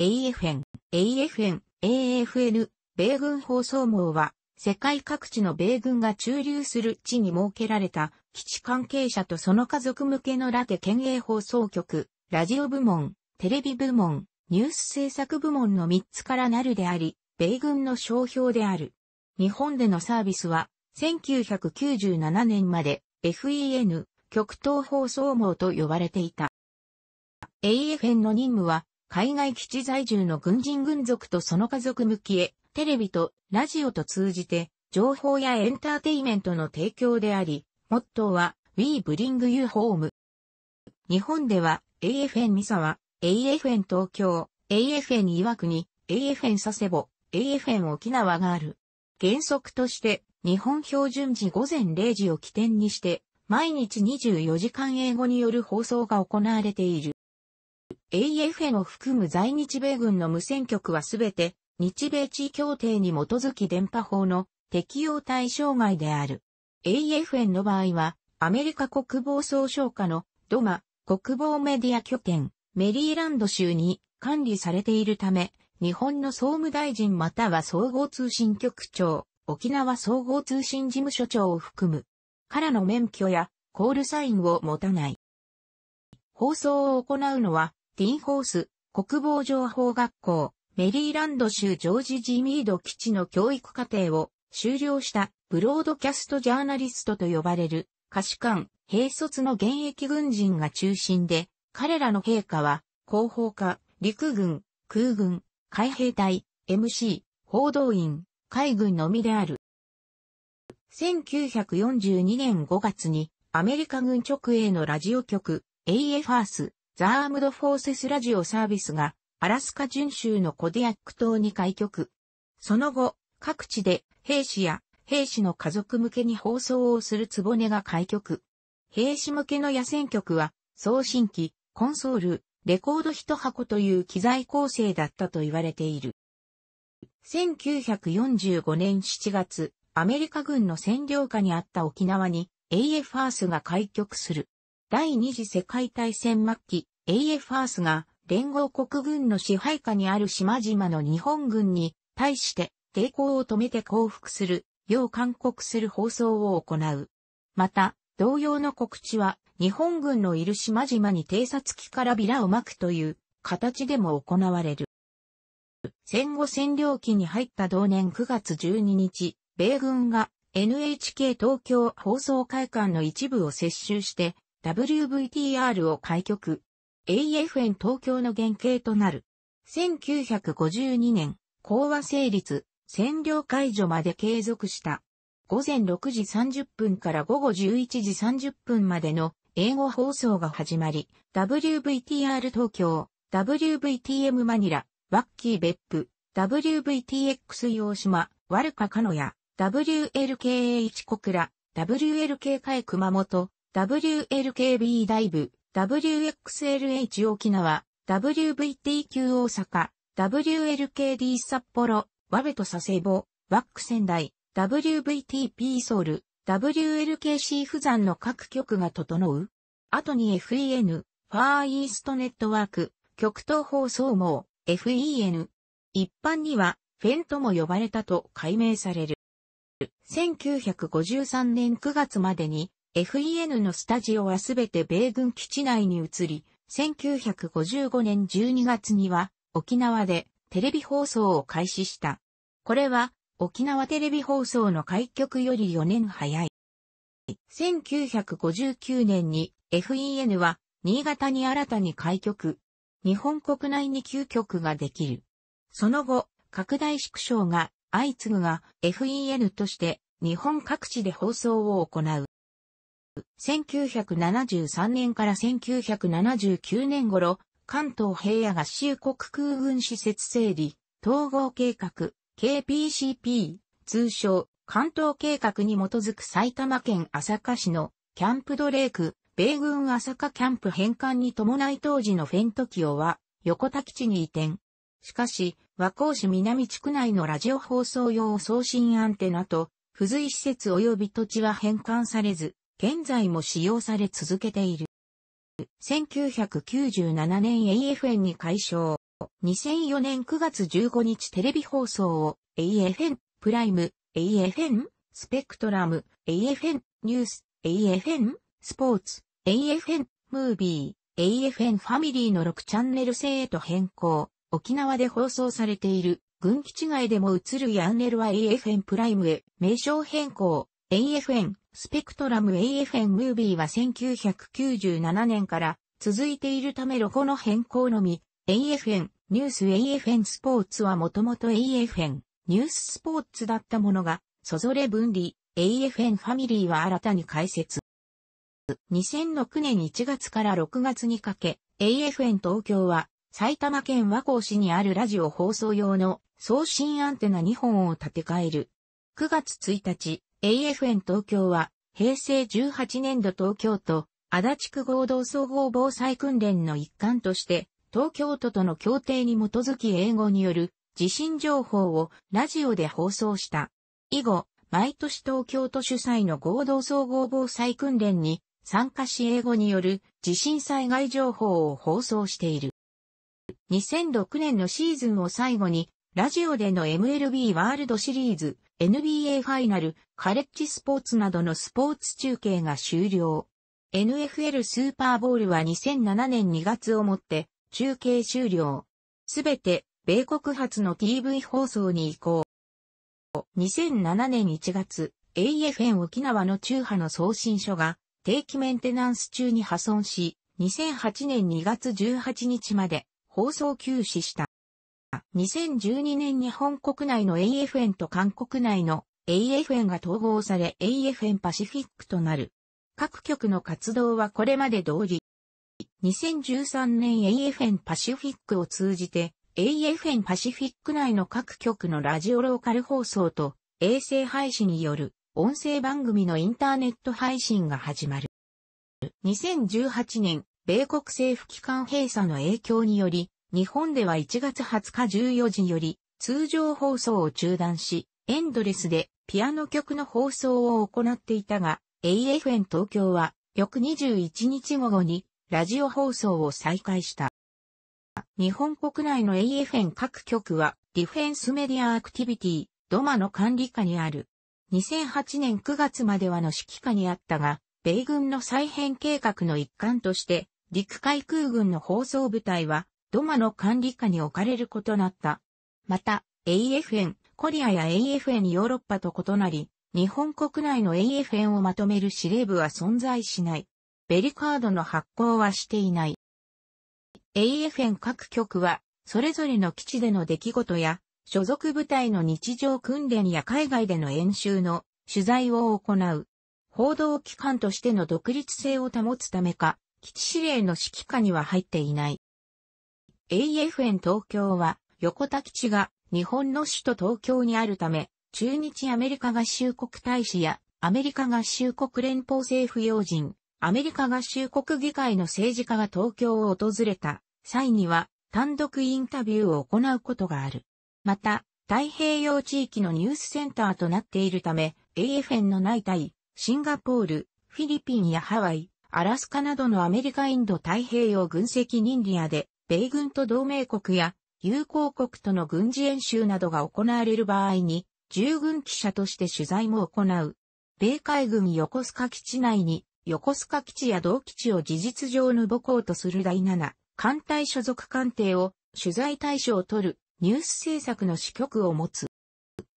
AFN、AFN、AFN、米軍放送網は、世界各地の米軍が駐留する地に設けられた、基地関係者とその家族向けのラテ県営放送局、ラジオ部門、テレビ部門、ニュース制作部門の3つからなるであり、米軍の商標である。日本でのサービスは、1997年まで FEN、極東放送網と呼ばれていた。AFN の任務は、海外基地在住の軍人軍属とその家族向きへ、テレビとラジオと通じて、情報やエンターテイメントの提供であり、モットーは We Bring You Home。日本では AFN 三沢、AFN 東京、AFN 岩国、AFN 佐世保、AFN 沖縄がある。原則として日本標準時午前0時を起点にして毎日24時間英語による放送が行われている。AFN を含む在日米軍の無線局はすべて日米地位協定に基づき電波法の適用対象外である。AFN の場合はアメリカ国防総省下のドマ国防メディア拠点メリーランド州に管理されているため日本の総務大臣または総合通信局長沖縄総合通信事務所長を含むからの免許やコールサインを持たない。放送を行うのはティンホース、国防情報学校、メリーランド州ジョージ・ジー・ミード基地の教育課程を修了したブロードキャストジャーナリストと呼ばれる下士官、兵卒の現役軍人が中心で、彼らの陛下は広報課、陸軍、空軍、海兵隊、MC、報道員、海軍のみである。1942年5月にアメリカ軍直営のラジオ局 AF アースザームドフォーセスラジオサービスが、アラスカ巡州のコディアック島に開局。その後、各地で兵士や兵士の家族向けに放送をするつぼねが開局。兵士向けの野戦局は、送信機、コンソール、レコード一箱という機材構成だったと言われている。1945年7月、アメリカ軍の占領下にあった沖縄に AF アースが開局する。第二次世界大戦末期、AF r ースが連合国軍の支配下にある島々の日本軍に対して抵抗を止めて降伏するよう勧告する放送を行う。また、同様の告知は日本軍のいる島々に偵察機からビラを撒くという形でも行われる。戦後占領期に入った同年9月12日、米軍が NHK 東京放送会館の一部を接収して WVTR を開局。AFN 東京の原型となる。1952年、講和成立、占領解除まで継続した。午前6時30分から午後11時30分までの英語放送が始まり、WVTR 東京、WVTM マニラ、ワッキー別府、WVTX 洋島、ワルカカノヤ、WLKA 一小倉、WLKK 熊本、WLKB 大ブ、WXLH 沖縄、WVTQ 大阪、WLKD 札幌、ワベト佐世保、ワック仙台、WVTP ソウル、WLKC 不山の各局が整う。後に FEN、ファーイーストネットワーク、極東放送網、FEN。一般には、フェンとも呼ばれたと解明される。1953年9月までに FEN のスタジオはすべて米軍基地内に移り、1955年12月には沖縄でテレビ放送を開始した。これは沖縄テレビ放送の開局より4年早い。1959年に FEN は新潟に新たに開局。日本国内に休局ができる。その後、拡大縮小が相次ぐが FEN として日本各地で放送を行う。1973年から1979年頃、関東平野合衆国空軍施設整理、統合計画、KPCP、通称、関東計画に基づく埼玉県朝霞市のキャンプドレーク、米軍朝霞キャンプ返還に伴い当時のフェントキオは横田基地に移転。しかし、和光市南地区内のラジオ放送用送信アンテナと付随施設及び土地は返還されず、現在も使用され続けている。1997年 AFN に解消。2004年9月15日テレビ放送を AFN プライム、AFN スペクトラム、AFN ニュース、AFN スポーツ、AFN ムービー、AFN ファミリーの6チャンネル制へと変更。沖縄で放送されている軍基地外でも映るヤンネルは AFN プライムへ名称変更。AFN、スペクトラム AFN ムービーは1997年から続いているためロゴの変更のみ、AFN、ニュース AFN スポーツはもともと AFN、ニューススポーツだったものが、そぞれ分離、AFN ファミリーは新たに開設。2006年1月から6月にかけ、AFN 東京は、埼玉県和光市にあるラジオ放送用の送信アンテナ2本を建て替える。9月1日、AFN 東京は、平成18年度東京都、足立区合同総合防災訓練の一環として、東京都との協定に基づき英語による地震情報をラジオで放送した。以後、毎年東京都主催の合同総合防災訓練に参加し英語による地震災害情報を放送している。2006年のシーズンを最後に、ラジオでの MLB ワールドシリーズ NBA ファイナル、カレッジスポーツなどのスポーツ中継が終了。NFL スーパーボールは2007年2月をもって中継終了。すべて米国発の TV 放送に移行。2007年1月、AFN 沖縄の中波の送信所が定期メンテナンス中に破損し、2008年2月18日まで放送休止した。2012年日本国内の AFN と韓国内の AFN が統合され AFN パシフィックとなる。各局の活動はこれまで通り。2013年 AFN パシフィックを通じて AFN パシフィック内の各局のラジオローカル放送と衛星配信による音声番組のインターネット配信が始まる。2018年、米国政府機関閉鎖の影響により、日本では1月20日14時より通常放送を中断し、エンドレスでピアノ曲の放送を行っていたが、AFN 東京は翌21日午後にラジオ放送を再開した。日本国内の AFN 各局はディフェンスメディアアクティビティ、ドマの管理下にある。2008年9月まではの指揮下にあったが、米軍の再編計画の一環として、陸海空軍の放送部隊はドマの管理下に置かれることなった。また、AFN、コリアや AFN ヨーロッパと異なり、日本国内の AFN をまとめる司令部は存在しない。ベリカードの発行はしていない。AFN 各局は、それぞれの基地での出来事や、所属部隊の日常訓練や海外での演習の取材を行う。報道機関としての独立性を保つためか、基地司令の指揮下には入っていない。AFN 東京は、横田基地が日本の首都東京にあるため、中日アメリカ合衆国大使やアメリカ合衆国連邦政府要人、アメリカ合衆国議会の政治家が東京を訪れた際には単独インタビューを行うことがある。また、太平洋地域のニュースセンターとなっているため、AFN の内タイ、シンガポール、フィリピンやハワイ、アラスカなどのアメリカインド太平洋軍籍ニンディアで米軍と同盟国や友好国との軍事演習などが行われる場合に、従軍記者として取材も行う。米海軍横須賀基地内に、横須賀基地や同基地を事実上の母校とする第7、艦隊所属艦艇を取材対象を取るニュース制作の支局を持つ。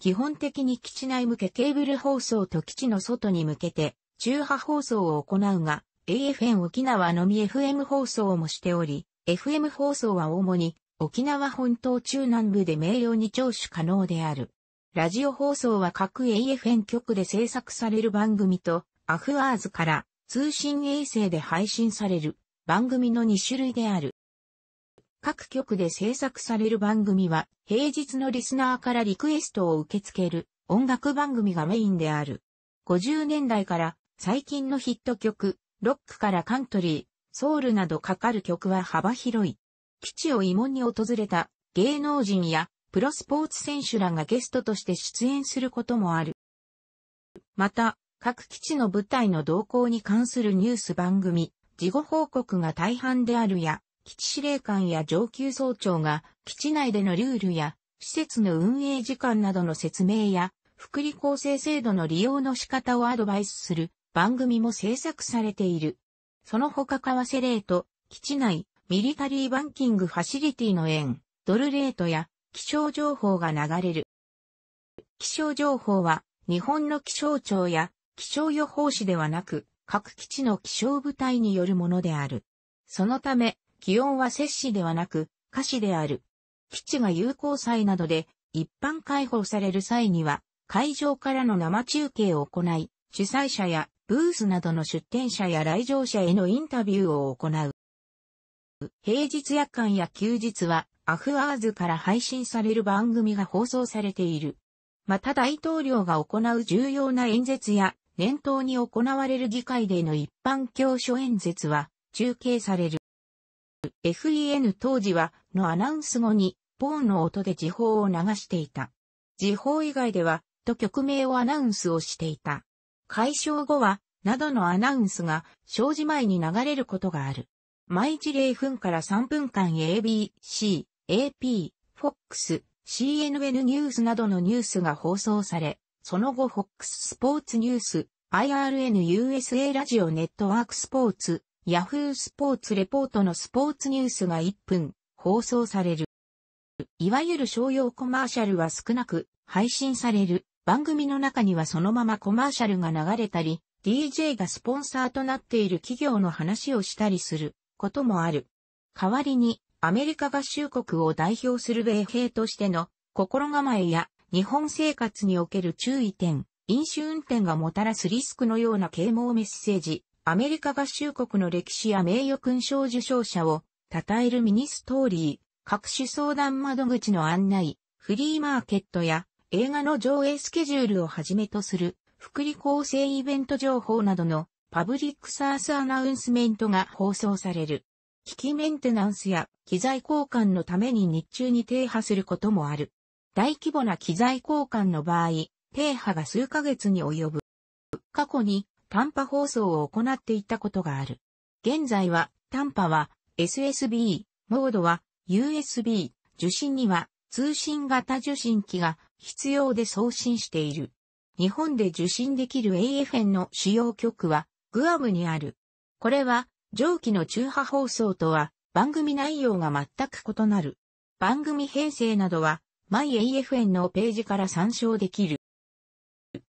基本的に基地内向けケーブル放送と基地の外に向けて中波放送を行うが、AFN 沖縄のみ FM 放送もしており、FM 放送は主に沖縄本島中南部で名誉に聴取可能である。ラジオ放送は各 AFN 局で制作される番組と、アフアーズから通信衛星で配信される番組の2種類である。各局で制作される番組は、平日のリスナーからリクエストを受け付ける音楽番組がメインである。50年代から最近のヒット曲、ロックからカントリー、ソウルなどかかる曲は幅広い。基地を慰問に訪れた芸能人やプロスポーツ選手らがゲストとして出演することもある。また、各基地の部隊の動向に関するニュース番組、事後報告が大半であるや、基地司令官や上級総長が基地内でのルールや施設の運営時間などの説明や福利厚生制度の利用の仕方をアドバイスする番組も制作されている。その他為替レート、基地内、ミリタリーバンキングファシリティの円、ドルレートや気象情報が流れる。気象情報は日本の気象庁や気象予報士ではなく各基地の気象部隊によるものである。そのため気温は摂氏ではなく下氏である。基地が有効祭などで一般開放される際には会場からの生中継を行い主催者やブースなどの出展者や来場者へのインタビューを行う。平日夜間や休日はアフアーズから配信される番組が放送されている。また大統領が行う重要な演説や年頭に行われる議会での一般教書演説は中継される。FEN 当時はのアナウンス後にポーンの音で時報を流していた。時報以外ではと曲名をアナウンスをしていた。解消後は、などのアナウンスが、生じ前に流れることがある。毎日0分から3分間 ABC、AP、FOX、CNN ニュースなどのニュースが放送され、その後 FOX スポーツニュース、IRN USA ラジオネットワークスポーツ、Yahoo スポーツレポートのスポーツニュースが1分放送される。いわゆる商用コマーシャルは少なく配信される。番組の中にはそのままコマーシャルが流れたり、DJ がスポンサーとなっている企業の話をしたりすることもある。代わりに、アメリカ合衆国を代表する米兵としての心構えや日本生活における注意点、飲酒運転がもたらすリスクのような啓蒙メッセージ、アメリカ合衆国の歴史や名誉勲章受賞者を称えるミニストーリー、各種相談窓口の案内、フリーマーケットや映画の上映スケジュールをはじめとする、福利厚生イベント情報などのパブリックサースアナウンスメントが放送される。機器メンテナンスや機材交換のために日中に停波することもある。大規模な機材交換の場合、停波が数ヶ月に及ぶ。過去に短波放送を行っていたことがある。現在は短波は SSB、モードは USB、受信には通信型受信機が必要で送信している。日本で受信できる AFN の主要局は、グアムにある。これは、上記の中波放送とは、番組内容が全く異なる。番組編成などは、MyAFN のページから参照できる。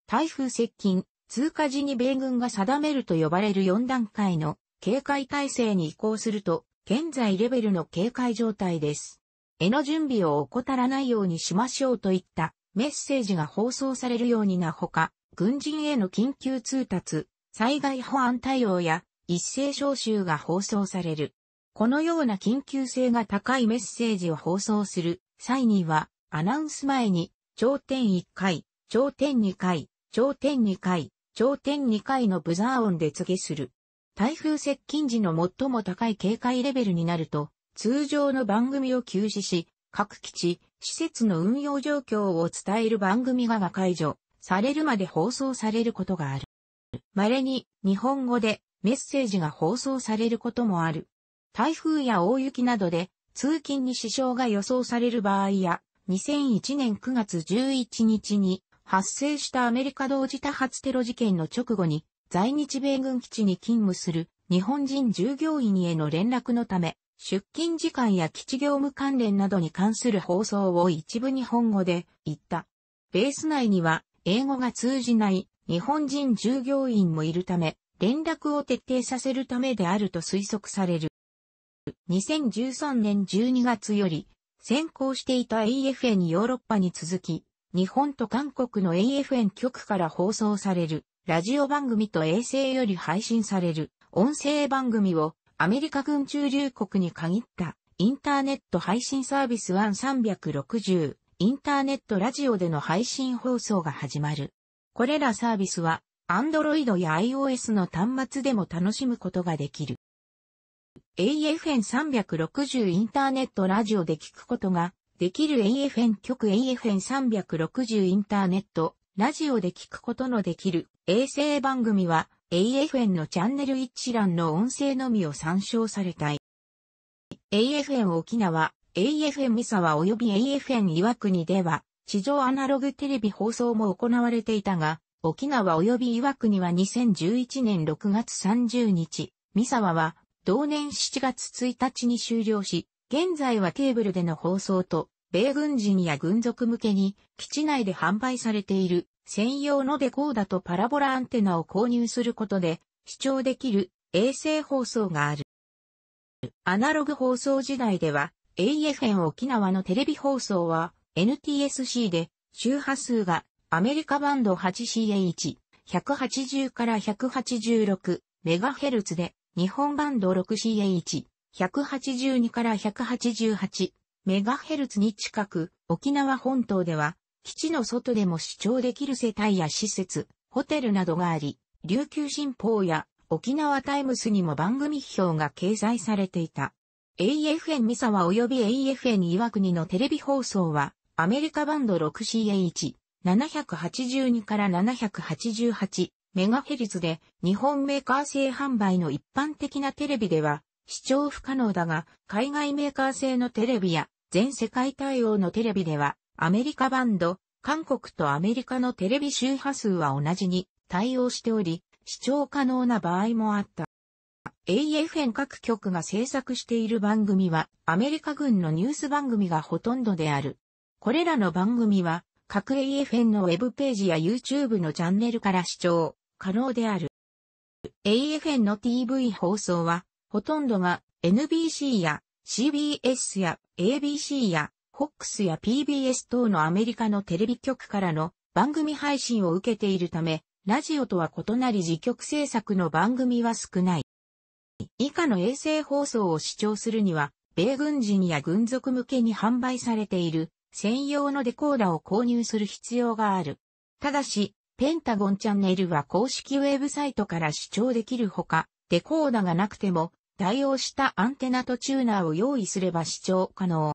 台風接近、通過時に米軍が定めると呼ばれる4段階の警戒体制に移行すると、現在レベルの警戒状態です。絵の準備を怠らないようにしましょうといったメッセージが放送されるようになほか、軍人への緊急通達、災害保安対応や一斉招集が放送される。このような緊急性が高いメッセージを放送する際には、アナウンス前に、頂点1回、頂点2回、頂点2回、頂点2回のブザー音で告げする。台風接近時の最も高い警戒レベルになると、通常の番組を休止し、各基地、施設の運用状況を伝える番組がが解除されるまで放送されることがある。稀に日本語でメッセージが放送されることもある。台風や大雪などで通勤に支障が予想される場合や、2001年9月11日に発生したアメリカ同時多発テロ事件の直後に在日米軍基地に勤務する日本人従業員への連絡のため、出勤時間や基地業務関連などに関する放送を一部日本語で言った。ベース内には英語が通じない日本人従業員もいるため、連絡を徹底させるためであると推測される。2013年12月より先行していた AFN ヨーロッパに続き、日本と韓国の AFN 局から放送されるラジオ番組と衛星より配信される音声番組をアメリカ軍駐留国に限ったインターネット配信サービス1360インターネットラジオでの配信放送が始まる。これらサービスは Android や iOS の端末でも楽しむことができる。AFN360 インターネットラジオで聞くことができる AFN 局 AFN360 インターネットラジオで聞くことのできる衛星番組は AFN のチャンネル一覧の音声のみを参照されたい。AFN 沖縄、AFN 三沢及び AFN 岩国では、地上アナログテレビ放送も行われていたが、沖縄及び岩国は2011年6月30日、三沢は同年7月1日に終了し、現在はケーブルでの放送と、米軍人や軍属向けに基地内で販売されている専用のデコーダとパラボラアンテナを購入することで視聴できる衛星放送がある。アナログ放送時代では AFN 沖縄のテレビ放送は NTSC で周波数がアメリカバンド 8CH 180から186メガヘルツで日本バンド 6CH 182から188メガヘルツに近く沖縄本島では基地の外でも視聴できる世帯や施設、ホテルなどがあり、琉球新報や沖縄タイムスにも番組表が掲載されていた。AFN 三沢及び AFN 岩国のテレビ放送は、アメリカバンド 6CH、782から788メガヘリツで、日本メーカー製販売の一般的なテレビでは、視聴不可能だが、海外メーカー製のテレビや、全世界対応のテレビでは、アメリカバンド、韓国とアメリカのテレビ周波数は同じに対応しており、視聴可能な場合もあった。AFN 各局が制作している番組はアメリカ軍のニュース番組がほとんどである。これらの番組は各 AFN のウェブページや YouTube のチャンネルから視聴可能である。AFN の TV 放送はほとんどが NBC や CBS や ABC や FOX や PBS 等のアメリカのテレビ局からの番組配信を受けているため、ラジオとは異なり自局制作の番組は少ない。以下の衛星放送を視聴するには、米軍人や軍属向けに販売されている専用のデコーダを購入する必要がある。ただし、ペンタゴンチャンネルは公式ウェブサイトから視聴できるほか、デコーダがなくても、対応したアンテナとチューナーを用意すれば視聴可能。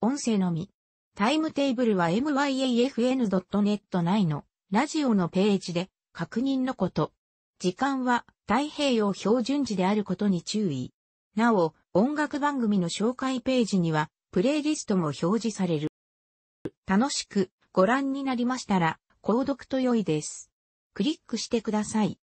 音声のみ。タイムテーブルは myafn.net 内のラジオのページで確認のこと。時間は太平洋標準時であることに注意。なお、音楽番組の紹介ページにはプレイリストも表示される。楽しくご覧になりましたら、購読と良いです。クリックしてください。